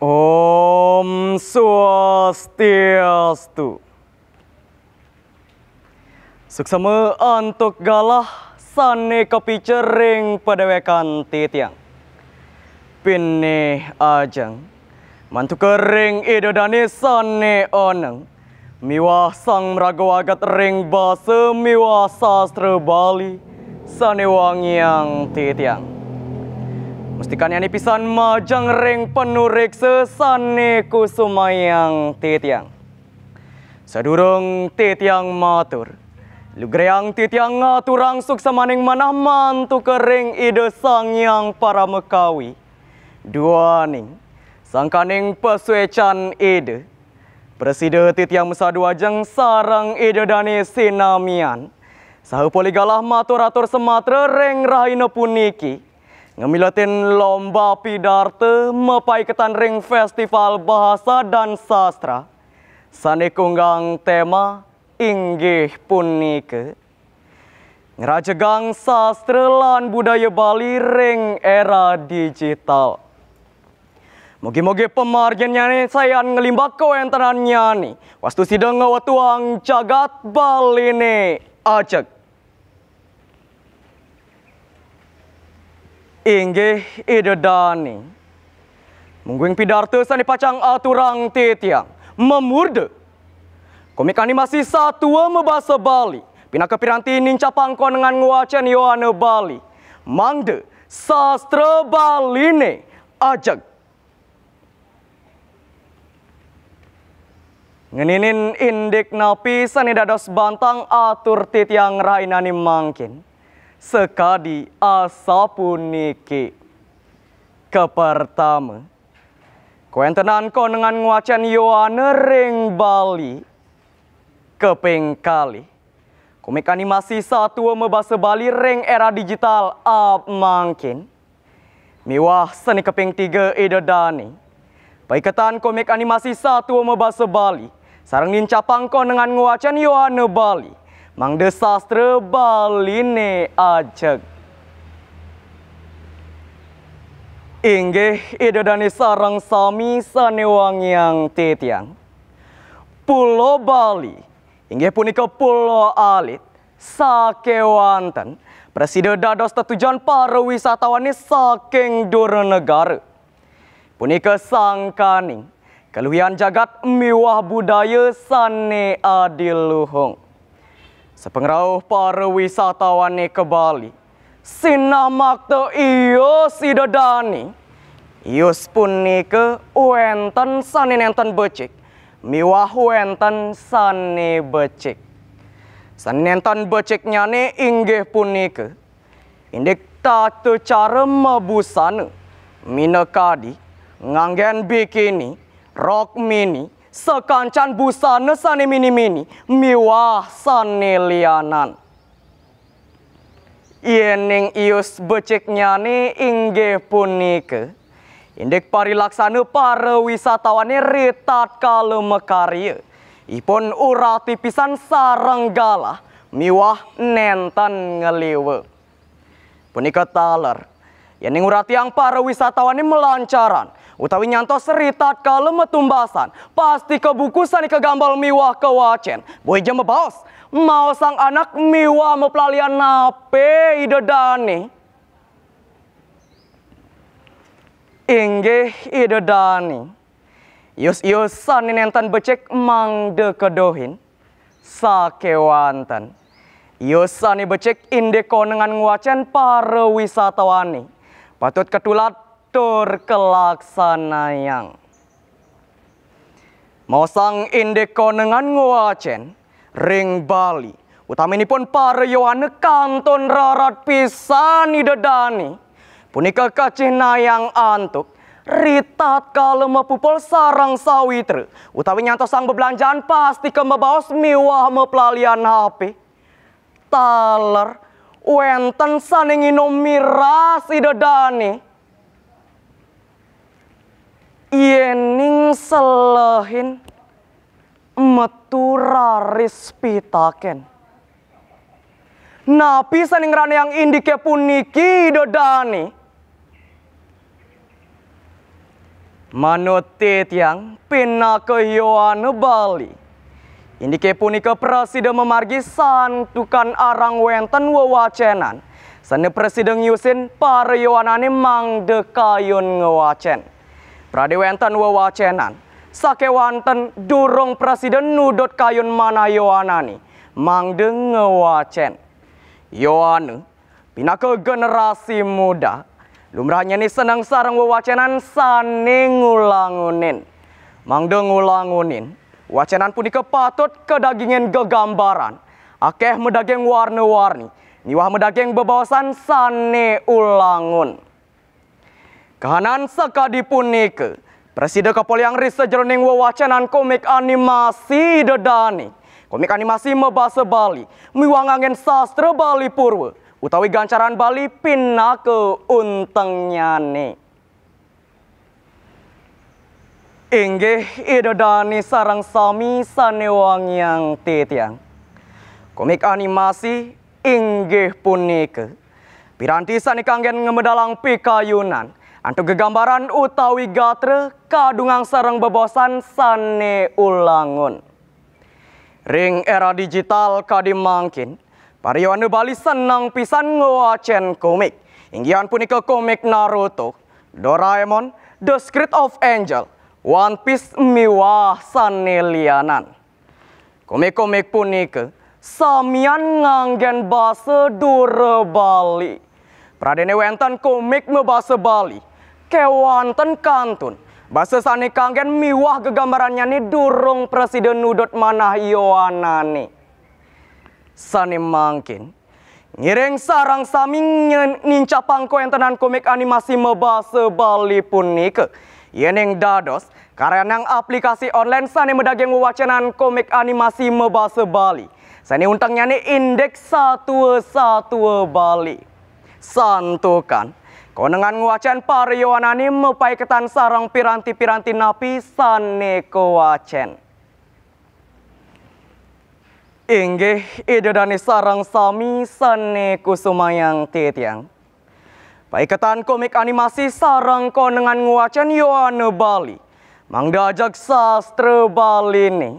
Om Swastiastu. Suksama antuk galah sane kopi cering pada wekan titiang. Pine ajang. Mantu kering ido dani sane oneng. Miwah sang merago agat ring basa miwah sastra Bali. Sane wangiang titiang. Mestikan yang pisan ring penurik sesane kusumayang titiang. Sadurung titiang matur. Lugreang titiang ngaturang suksa maning manah mantu kering ide sang yang para mekawi. Duaning sangkaning pesuecan ide. Preside titiang mesadu ajeng sarang ide dani sinamian. Sahu poligalah matur atur sematra ring rahina puniki ngemilatin lomba pidarte mepai ketan ring festival bahasa dan sastra sane kunggang tema inggih punike ngerajegang sastra lan budaya Bali ring era digital Mogi-mogi pemargin nyani saya ngelimbak kewentenan enteran nyani. Wastu sidang ngawatuang jagat Bali ne acek. Inggih dani, Mungguing pidarto sani pacang aturang tetiang. Memurde. Komik animasi satua mebasa Bali. Pina kepiranti ninca pangkon dengan nguacen Yohane Bali. Mangde sastra Baline ajak. Ngeninin indik napi dados bantang atur titiang rainani mangkin sekadi asapuniki. Kepertama, kuentenan ko dengan nguacan yoane ring Bali. Keping kali, komik animasi satu mebasa Bali ring era digital ab mangkin. mewah. seni keping tiga ida dani. Paikatan komik animasi satu mebasa Bali. Sarang nincapang ko dengan nguacan yoane Bali. Mang de sastre baline ajeg. Inggih idodani sarang sami yang titiang. Pulau Bali inggih punika pulau alit sakewanten. Presiden dados tujuan para wisatawan saking dura negara. Punika sangkaning keluhian jagat mewah budaya sane adiluhung. Sepengrau para wisatawan ke Bali, sinamak te iyo si dedani, Ius pun nike uenten sani nenten becik, miwah uenten sani becik. Sani nenten beciknya ne inggih pun ke, Indik tatu cara mabusana, minakadi, nganggen bikini, rok mini, sekancan busana sane mini mini miwah sane lianan Iening ius becik nyane inggih punike Indek parilaksana para wisatawane retat kalau mekarya Ipun urat tipisan saranggalah galah miwah nenten ngeliwe Punika taler ngurati yang para wisatawan ini melancaran. Utawi nyanto seritat kalau metumbasan Pasti kebukusan ke kegambal miwah ke wacen. Boy jam Mau sang anak miwah pelalian nape ide dani. Inggih ide dani. Yus-yusan nentan becek mang de kedohin. Sakewanten. Yusan becek indeko dengan wacen para wisatawan nih patut ketulatur yang mosang indeko dengan nguacen, ring Bali. Utami ini pun paryoane kanton rarat pisani dedani. Punika kacih nayang antuk, ritat kalau mepupol sarang sawitre. Utawi nyanto sang bebelanjaan pasti ke mebaos miwah mepelalian HP. Taler, Wenten saningino miras idodani. Yening selehin metura rispitaken. Napi saning rane yang indike puniki idodani. Manutit yang pinakeyoane Bali Indike punika presiden memargi santukan arang wenten wewacenan. Sana presiden yusin mang dekayun ngewacen. Prade wenten wewacenan. Sake wanten durung presiden nudot kayun mana mang de ngewacen. Yoane, pina ke generasi muda. Lumrahnya nih senang sarang wewacenan sane ngulangunin. mang de ngulangunin Wacanan pun dikepatut kedagingan gegambaran. Akeh medaging warna-warni. Niwah medaging bebawasan sane ulangun. Kahanan sekadi punika. Presiden yang Risa jeruning wawacanan komik animasi dedani. Komik animasi mebasa Bali. angin sastra Bali Purwa. Utawi gancaran Bali pina ke untengnya nih. Inggih idodani sarang sami yang titiang. Komik animasi inggih punike. Piranti sanikanggen ngemedalang pikayunan. Antu gegambaran utawi gatre kadungang sarang bebosan sane ulangun. Ring era digital kadimangkin. Pariwane Bali senang pisan ngewacen komik. Inggian punike komik Naruto, Doraemon, The Secret of Angel, One Piece miwa sanelianan. Komik-komik ke samian nganggen bahasa dure Bali. Pradene wenten komik me bahasa Bali. Kewanten kantun. Bahasa sani kanggen miwah kegambarannya nih durung presiden nudut manah yoanane. Sani mangkin. Ngiring sarang sami nincapang ko komik animasi mebahasa Bali ke. Yening Dados, karanang aplikasi online sani medageng wawacanan komik animasi mebasa Bali. Sani untangnya ni indeks satu satu Bali. Santukan. Konengan wacan parioana mepai ketan sarang piranti-piranti napi sani kewacen. Inggih, ide dani sarang sami sane kusumayang tetiang. Paikatan komik animasi sarang dengan nguacan yuane Bali. Mangdajak sastra Bali ni.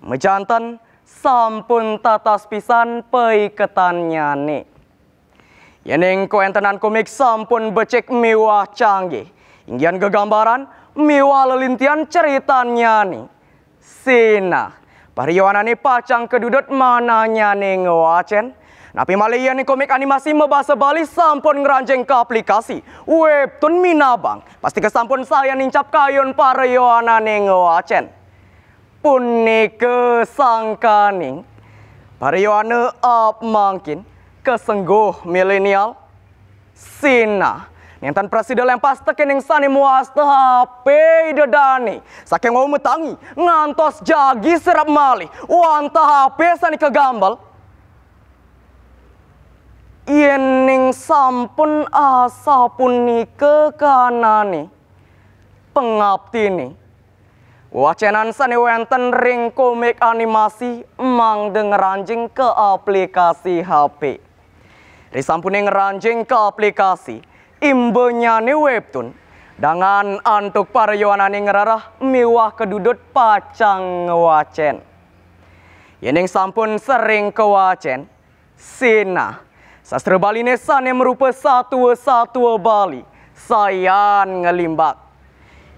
Mejantan sampun tatas pisan paikatannya ni. Yening entenan komik sampun becek mewah canggih. Inggian kegambaran mewah lelintian ceritanya ni. Sina. Pariwana ni pacang kedudut mananya ni Nguacan. Napi Malaya ni komik animasi mebahasa Bali sampun ngeranjeng ke aplikasi Webtoon Minabang. Pasti kesampun saya nincap kayun para yoana ning wacen. Puni kesangkaning. Para yoana up mungkin kesengguh milenial. Sina. Nintan presiden yang lempas tekening sani muas HP dedani. Saking mau metangi, ngantos jagi serap mali. Wanta HP sani kegambal. Yening sampun asa punika kanane pengabdine Wacenan seni wenten ring komik animasi emang dengeranjing ke aplikasi HP. Risampuning ranjing ke aplikasi nih webtoon dengan antuk paryoanane ngerarah miwah kedudut pacang wacen. Yening sampun sering ke wacen. sinah Sastra Bali Nesan yang merupa satu-satu Bali. Sayan ngelimbak.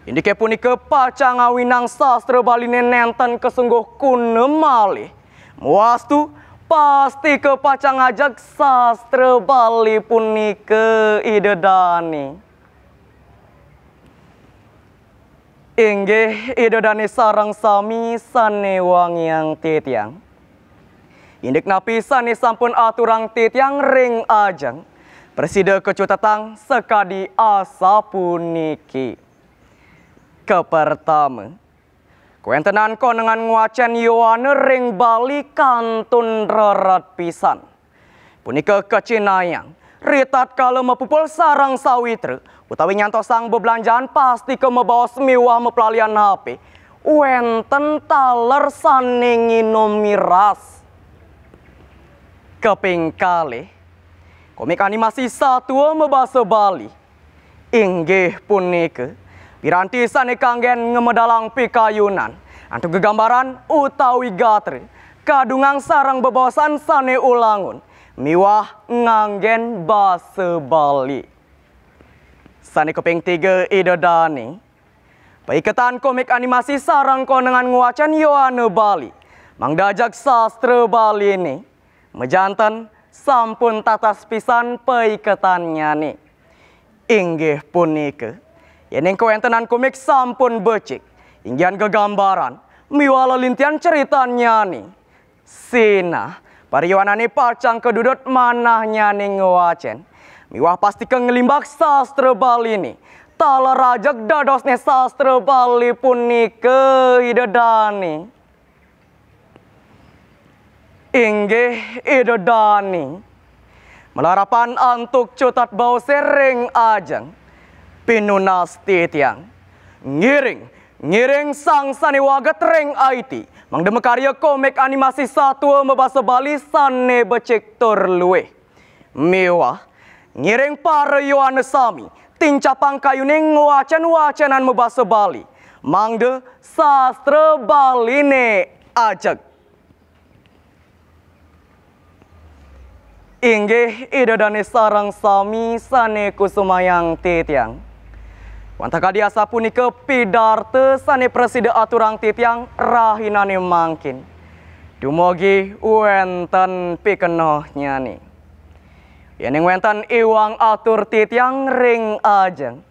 Indike punika pacang awinang sastra Bali nenten kesungguh kuna Muas tu pasti ke pacang ajak sastra Bali ke ide dani. Inggih dani sarang sami wang yang titiang. Indik napisan ni sampun aturang yang ring ajeng. Preside kecutatang sekadi asapuniki. Kepertama, kuentenan ko dengan nguacen yuane ring Bali kantun rerat pisan. Punika kecinayang, ritat kalau mepupul sarang sawitre, utawi nyanto sang bebelanjaan pasti ke mebawa semiwah mepelalian HP. Wenten taler saningi nomiras. Kepingkali. Komik animasi Satwa Mebasa Bali. Inggih punike, Piranti kangen ngemedalang pikayunan. Antu kegambaran utawi gatre. Kadungang sarang bebosan sane ulangun. Miwah nganggen basa Bali. Sane keping tiga ide dani. Paiketan komik animasi sarang konengan nguacan Yohane Bali. Mang Dajak Sastra Bali ini mejantan sampun tatas pisan peiketannya nih. Inggih punike. Yening entenan komik sampun becik. Inggian kegambaran. Miwala lintian ceritanya nih. Sina. Pariwanane pacang kedudut manahnya nih wacen. Miwah pasti kengelimbak sastra Bali nih. Tala rajak dadosne sastra Bali punike ide dani. Inggih idodani melarapan antuk cutat bau sering ajang pinunas titiang ngiring ngiring sang saniwaga tereng IT mangdema karya komik animasi satu mebasa Bali sane becik tur luwe mewah ngiring para yoane sami tincapang ning wacan-wacanan mebasa Bali mangde sastra Baline ajak Inggih idodane sarang sami sane kusumayang titiang. Wantaka ke pidarte sane preside aturang titiang rahinane mangkin. Dumogi wenten pikenoh nyani. Yening wenten iwang atur titiang ring ajeng.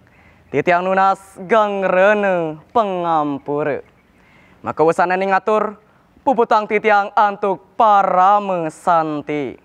Titiang nunas gangrene pengampure. Maka wusana ning atur puputang titiang antuk para mesanti.